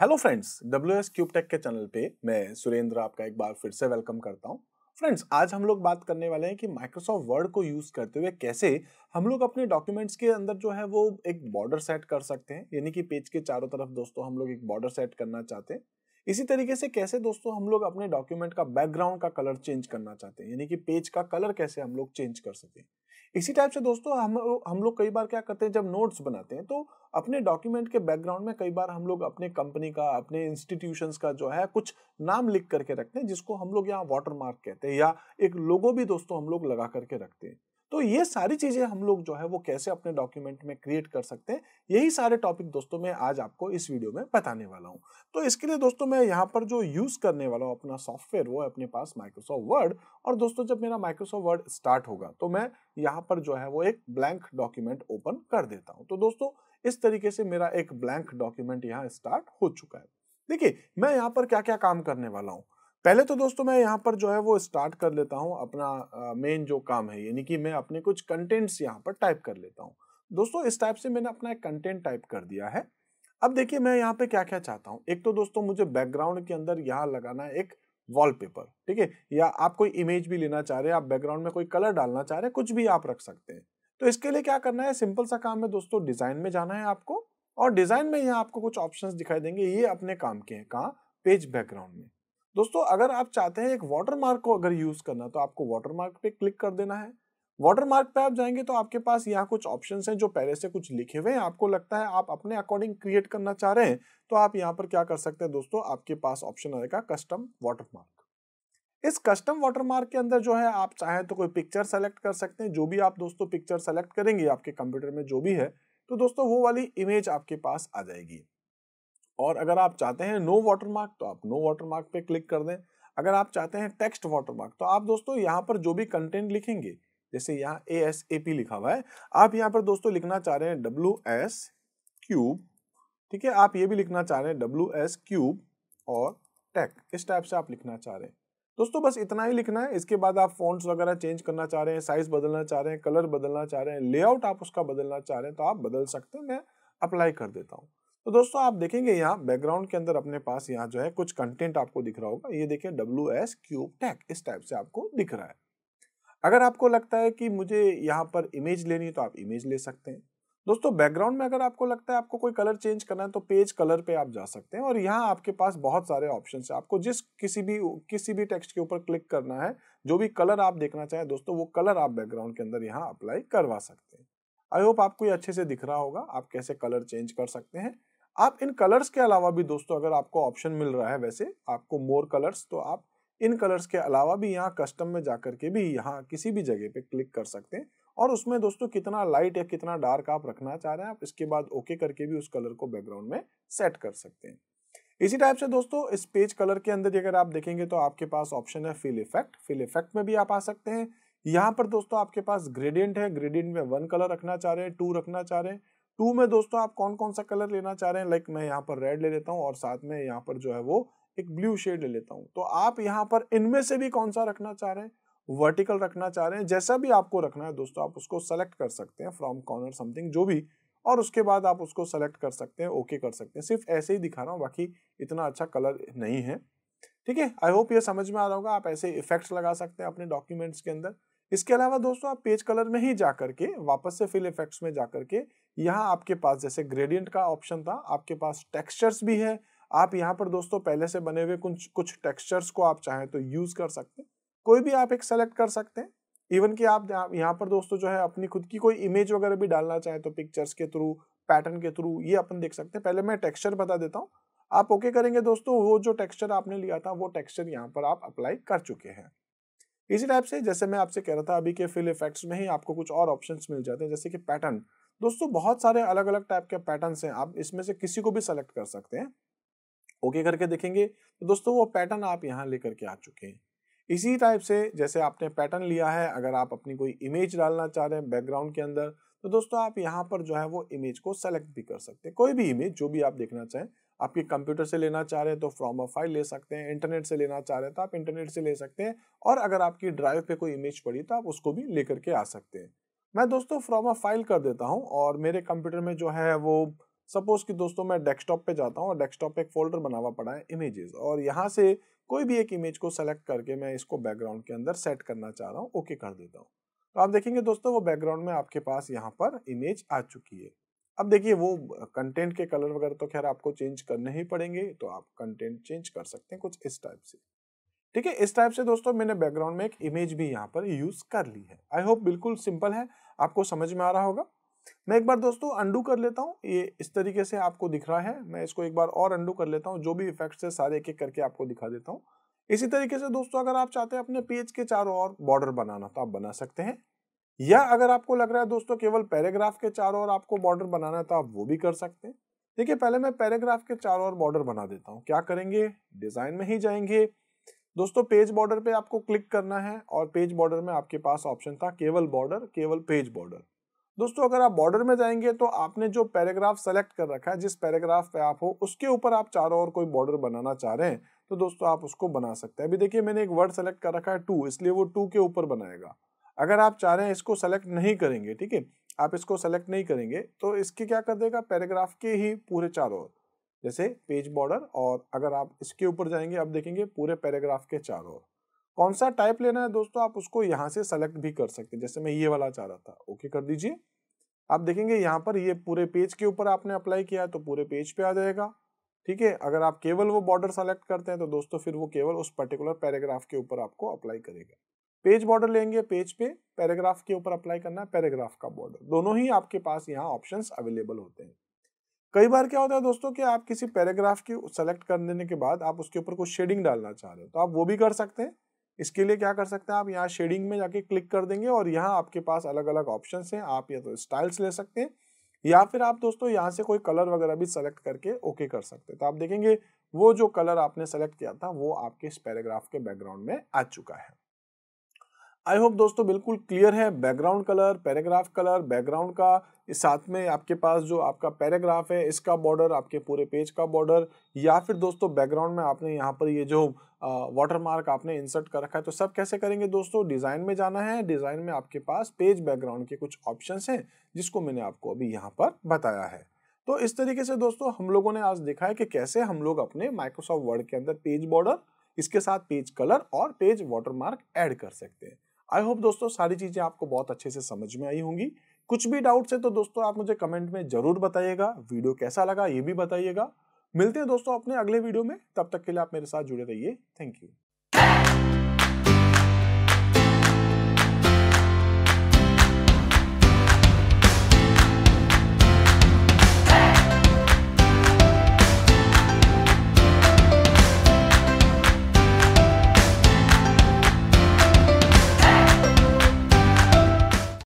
hello friends W S tech के channel पे मैं सुरेंद्र आपका एक बार फिर से वेलकम करता हूँ फ्रेंड्स आज हम लोग बात करने वाले हैं कि माइक्रोसॉफ्ट वर्ड को यूज़ करते हुए कैसे हम लोग अपने डॉक्यूमेंट्स के अंदर जो है वो एक बॉर्डर सेट कर सकते हैं यानी कि पेज के चारों तरफ दोस्तों हम लोग एक बॉर्डर सेट करना चाहते हैं इसी तरीके से कैसे दोस्तों हम लोग अपने डॉक्यूमेंट का बैकग्राउंड का कलर चेंज करना चाहते हैं यानी कि पेज का कलर कैसे हम लोग चेंज कर हैं इसी टाइप से दोस्तों हम हम लोग कई बार क्या करते हैं जब नोट्स बनाते हैं तो अपने डॉक्यूमेंट के बैकग्राउंड में कई बार हम लोग अपने कंपनी का अपने इंस्टीट्यूशन का जो है कुछ नाम लिख करके रखते हैं जिसको हम लोग यहाँ वाटर कहते हैं या एक लोगो भी दोस्तों हम लोग लगा करके रखते हैं तो ये सारी चीजें हम लोग जो है वो कैसे अपने डॉक्यूमेंट में क्रिएट कर सकते हैं यही सारे टॉपिक दोस्तों मैं आज आपको इस वीडियो में बताने वाला हूँ तो इसके लिए दोस्तों मैं यहाँ पर जो यूज करने वाला हूँ अपना सॉफ्टवेयर वो अपने पास माइक्रोसॉफ्ट वर्ड और दोस्तों जब मेरा माइक्रोसॉफ्ट वर्ड स्टार्ट होगा तो मैं यहाँ पर जो है वो एक ब्लैंक डॉक्यूमेंट ओपन कर देता हूँ तो दोस्तों इस तरीके से मेरा एक ब्लैंक डॉक्यूमेंट यहाँ स्टार्ट हो चुका है देखिए मैं यहाँ पर क्या क्या काम करने वाला हूँ पहले तो दोस्तों मैं यहाँ पर जो है वो स्टार्ट कर लेता हूँ अपना मेन जो काम है यानी कि मैं अपने कुछ कंटेंट्स यहाँ पर टाइप कर लेता हूँ दोस्तों इस टाइप से मैंने अपना एक कंटेंट टाइप कर दिया है अब देखिए मैं यहाँ पे क्या क्या चाहता हूँ एक तो दोस्तों मुझे बैकग्राउंड के अंदर यहाँ लगाना है एक वॉलपेपर ठीक है या आप कोई इमेज भी लेना चाह रहे हैं आप बैकग्राउंड में कोई कलर डालना चाह रहे हैं कुछ भी आप रख सकते हैं तो इसके लिए क्या करना है सिंपल सा काम है दोस्तों डिजाइन में जाना है आपको और डिजाइन में यहाँ आपको कुछ ऑप्शंस दिखाई देंगे ये अपने काम के हैं कहाँ पेज बैकग्राउंड में दोस्तों अगर आप चाहते हैं एक वाटरमार्क को अगर यूज करना तो आपको वाटरमार्क पे क्लिक कर देना है वाटरमार्क पे आप जाएंगे तो आपके पास यहाँ कुछ ऑप्शन हैं जो पहले से कुछ लिखे हुए हैं आपको लगता है आप अपने अकॉर्डिंग क्रिएट करना चाह रहे हैं तो आप यहाँ पर क्या कर सकते हैं दोस्तों आपके पास ऑप्शन आएगा कस्टम वाटरमार्क इस कस्टम वाटरमार्क के अंदर जो है आप चाहें तो कोई पिक्चर सेलेक्ट कर सकते हैं जो भी आप दोस्तों पिक्चर सेलेक्ट करेंगे आपके कंप्यूटर में जो भी है तो दोस्तों वो वाली इमेज आपके पास आ जाएगी और अगर आप चाहते हैं नो वाटर मार्क तो आप नो वाटर मार्क पे क्लिक कर दें अगर आप चाहते हैं टेक्स्ट वाटर मार्क तो आप दोस्तों यहाँ पर जो भी कंटेंट लिखेंगे जैसे यहाँ ए एस ए पी लिखा हुआ है आप यहाँ पर दोस्तों लिखना चाह रहे हैं डब्ल्यू एस क्यूब ठीक है आप ये भी लिखना चाह रहे हैं डब्ल्यू एस क्यूब और टेक इस टाइप से आप लिखना चाह रहे हैं दोस्तों बस इतना ही लिखना है इसके बाद आप फॉन्ट्स वगैरह चेंज करना चाह रहे हैं साइज बदलना चाह रहे हैं कलर बदलना चाह रहे हैं लेआउट आप उसका बदलना चाह रहे हैं तो आप बदल सकते हैं मैं अप्लाई कर देता हूँ तो दोस्तों आप देखेंगे यहाँ बैकग्राउंड के अंदर अपने पास यहाँ जो है कुछ कंटेंट आपको दिख रहा होगा ये देखिए डब्ल्यू एस क्यूब टैक इस टाइप से आपको दिख रहा है अगर आपको लगता है कि मुझे यहाँ पर इमेज लेनी है तो आप इमेज ले सकते हैं दोस्तों बैकग्राउंड में अगर आपको लगता है आपको कोई कलर चेंज करना है तो पेज कलर पे आप जा सकते हैं और यहाँ आपके पास बहुत सारे ऑप्शन है आपको जिस किसी भी किसी भी टेक्स्ट के ऊपर क्लिक करना है जो भी कलर आप देखना चाहें दोस्तों वो कलर आप बैकग्राउंड के अंदर यहाँ अप्लाई करवा सकते हैं आई होप आपको ये अच्छे से दिख रहा होगा आप कैसे कलर चेंज कर सकते हैं आप इन कलर्स के अलावा भी दोस्तों अगर आपको ऑप्शन मिल रहा है वैसे आपको मोर कलर्स तो आप इन कलर्स के अलावा भी यहाँ कस्टम में जा के भी यहाँ किसी भी जगह पे क्लिक कर सकते हैं और उसमें दोस्तों कितना लाइट या कितना डार्क आप रखना चाह रहे हैं आप इसके बाद ओके करके भी उस कलर को बैकग्राउंड में सेट कर सकते हैं इसी टाइप से दोस्तों इस पेज कलर के अंदर अगर आप देखेंगे तो आपके पास ऑप्शन है फिल इफेक्ट फिल इफेक्ट में भी आप आ सकते हैं यहाँ पर दोस्तों आपके पास ग्रेडियंट है ग्रेडियंट में वन कलर रखना चाह रहे हैं टू रखना चाह रहे हैं टू में दोस्तों आप कौन कौन सा कलर लेना चाह रहे हैं लाइक मैं यहाँ पर रेड ले लेता हूँ और साथ में यहाँ पर जो है वो एक ब्लू शेड ले लेता हूँ तो आप यहाँ पर इनमें से भी कौन सा रखना चाह रहे हैं वर्टिकल रखना चाह रहे हैं जैसा भी आपको रखना है दोस्तों आप उसको सेलेक्ट कर सकते हैं फ्रॉम कॉर्नर समथिंग जो भी और उसके बाद आप उसको सेलेक्ट कर सकते हैं ओके कर सकते हैं सिर्फ ऐसे ही दिखा रहा हूँ बाकी इतना अच्छा कलर नहीं है ठीक है आई होप ये समझ में आ रहा होगा आप ऐसे इफेक्ट्स लगा सकते हैं अपने डॉक्यूमेंट्स के अंदर इसके अलावा दोस्तों आप पेज कलर में ही जा करके वापस से फिल इफेक्ट्स में जा करके यहाँ आपके पास जैसे ग्रेडियंट का ऑप्शन था आपके पास टेक्सचर्स भी है आप यहाँ पर दोस्तों पहले से बने हुए कुछ कुछ टेक्सचर्स को आप चाहें तो यूज कर सकते हैं कोई भी आप एक सेलेक्ट कर सकते हैं इवन कि आप यहाँ पर दोस्तों जो है अपनी खुद की कोई इमेज वगैरह भी डालना चाहें तो पिक्चर्स के थ्रू पैटर्न के थ्रू ये अपन देख सकते हैं पहले मैं टेक्सचर बता देता हूँ आप ओके करेंगे दोस्तों वो जो टेक्सचर आपने लिया था वो टेक्सचर यहाँ पर आप अप्लाई कर चुके हैं इसी टाइप से जैसे मैं आपसे कह रहा था अभी के फिल इफेक्ट्स में ही आपको कुछ और ऑप्शंस मिल जाते हैं जैसे कि पैटर्न दोस्तों बहुत सारे अलग अलग टाइप के पैटर्न हैं आप इसमें से किसी को भी सेलेक्ट कर सकते हैं ओके okay करके देखेंगे तो दोस्तों वो पैटर्न आप यहाँ लेकर के आ चुके हैं इसी टाइप से जैसे आपने पैटर्न लिया है अगर आप अपनी कोई इमेज डालना चाह रहे हैं बैकग्राउंड के अंदर तो दोस्तों आप यहाँ पर जो है वो इमेज को सेलेक्ट भी कर सकते हैं कोई भी इमेज जो भी आप देखना चाहें आपके कंप्यूटर से लेना चाह रहे हैं तो फ्रॉम अ फाइल ले सकते हैं इंटरनेट से लेना चाह रहे हैं तो आप इंटरनेट से ले सकते हैं और अगर आपकी ड्राइव पे कोई इमेज पड़ी तो आप उसको भी लेकर के आ सकते हैं मैं दोस्तों फ्रॉम अ फाइल कर देता हूँ और मेरे कंप्यूटर में जो है वो सपोज कि दोस्तों मैं डेस्कटॉप पे जाता हूँ और डेस्कटॉप पे एक फोल्डर बना हुआ पड़ा है इमेजेस और यहाँ से कोई भी एक इमेज को सेलेक्ट करके मैं इसको बैकग्राउंड के अंदर सेट करना चाह रहा हूँ ओके कर देता हूँ तो आप देखेंगे दोस्तों वो बैकग्राउंड में आपके पास यहाँ पर इमेज आ चुकी है अब देखिए वो कंटेंट के कलर वगैरह तो खैर आपको चेंज करने ही पड़ेंगे तो आप कंटेंट चेंज कर सकते हैं कुछ इस टाइप से ठीक है इस टाइप से दोस्तों मैंने बैकग्राउंड में एक इमेज भी यहाँ पर यूज कर ली है आई होप बिल्कुल सिंपल है आपको समझ में आ रहा होगा मैं एक बार दोस्तों अंडू कर लेता हूँ ये इस तरीके से आपको दिख रहा है मैं इसको एक बार और अंडू कर लेता हूँ जो भी इफेक्ट्स है सारे एक एक करके आपको दिखा देता हूँ इसी तरीके से दोस्तों अगर आप चाहते हैं अपने पेज के चारों ओर बॉर्डर बनाना तो आप बना सकते हैं या अगर आपको लग रहा है दोस्तों केवल पैराग्राफ के चारों ओर आपको बॉर्डर बनाना है तो आप वो भी कर सकते हैं देखिए पहले मैं पैराग्राफ के चारों ओर बॉर्डर बना देता हूँ क्या करेंगे डिजाइन में ही जाएंगे दोस्तों पेज बॉर्डर पे आपको क्लिक करना है और पेज बॉर्डर में आपके पास ऑप्शन था केवल बॉर्डर केवल पेज बॉर्डर दोस्तों अगर आप बॉर्डर में जाएंगे तो आपने जो पैराग्राफ सेलेक्ट कर रखा है जिस पैराग्राफ पे आप हो उसके ऊपर आप चारों ओर कोई बॉर्डर बनाना चाह रहे हैं तो दोस्तों आप उसको बना सकते हैं अभी देखिए मैंने एक वर्ड सेलेक्ट कर रखा है टू इसलिए वो टू के ऊपर बनाएगा अगर आप चाह रहे हैं इसको सेलेक्ट नहीं करेंगे ठीक है आप इसको सेलेक्ट नहीं करेंगे तो इसके क्या कर देगा पैराग्राफ के ही पूरे चारों ओर जैसे पेज बॉर्डर और अगर आप इसके ऊपर जाएंगे आप देखेंगे पूरे पैराग्राफ के चारों ओर कौन सा टाइप लेना है दोस्तों आप उसको यहाँ से सेलेक्ट भी कर सकते हैं जैसे मैं ये वाला चाह रहा था ओके कर दीजिए आप देखेंगे यहाँ पर ये पूरे पेज के ऊपर आपने अप्लाई किया है तो पूरे पेज पे आ जाएगा ठीक है अगर आप केवल वो बॉर्डर सेलेक्ट करते हैं तो दोस्तों फिर वो केवल उस पर्टिकुलर पैराग्राफ के ऊपर आपको अप्लाई करेगा पेज बॉर्डर लेंगे पेज पे पैराग्राफ के ऊपर अप्लाई करना है पैराग्राफ का बॉर्डर दोनों ही आपके पास यहाँ ऑप्शंस अवेलेबल होते हैं कई बार क्या होता है दोस्तों कि आप किसी पैराग्राफ की सेलेक्ट कर देने के बाद आप उसके ऊपर कुछ शेडिंग डालना चाह रहे हो तो आप वो भी कर सकते हैं इसके लिए क्या कर सकते हैं आप यहाँ शेडिंग में जाके क्लिक कर देंगे और यहाँ आपके पास अलग अलग ऑप्शन हैं आप या तो स्टाइल्स ले सकते हैं या फिर आप दोस्तों यहाँ से कोई कलर वगैरह भी सेलेक्ट करके ओके कर सकते हैं तो आप देखेंगे वो जो कलर आपने सेलेक्ट किया था वो आपके इस पैराग्राफ के बैकग्राउंड में आ चुका है आई होप दोस्तों बिल्कुल क्लियर है background colour paragraph colour background का इस साथ में आपके पास जो आपका पैराग्राफ है इसका बॉर्डर आपके पूरे पेज का बॉर्डर या फिर दोस्तों बैकग्राउंड में आपने यहाँ पर ये जो वाटर मार्क आपने इंसर्ट कर रखा है तो सब कैसे करेंगे दोस्तों डिज़ाइन में जाना है डिज़ाइन में आपके पास पेज बैकग्राउंड के कुछ ऑप्शन हैं जिसको मैंने आपको अभी यहाँ पर बताया है तो इस तरीके से दोस्तों हम लोगों ने आज देखा है कि कैसे हम लोग अपने माइक्रोसॉफ्ट वर्ड के अंदर पेज बॉर्डर इसके साथ पेज कलर और पेज वाटरमार्क ऐड कर सकते हैं आई होप दोस्तों सारी चीज़ें आपको बहुत अच्छे से समझ में आई होंगी कुछ भी डाउट्स है तो दोस्तों आप मुझे कमेंट में जरूर बताइएगा वीडियो कैसा लगा ये भी बताइएगा मिलते हैं दोस्तों अपने अगले वीडियो में तब तक के लिए आप मेरे साथ जुड़े रहिए थैंक यू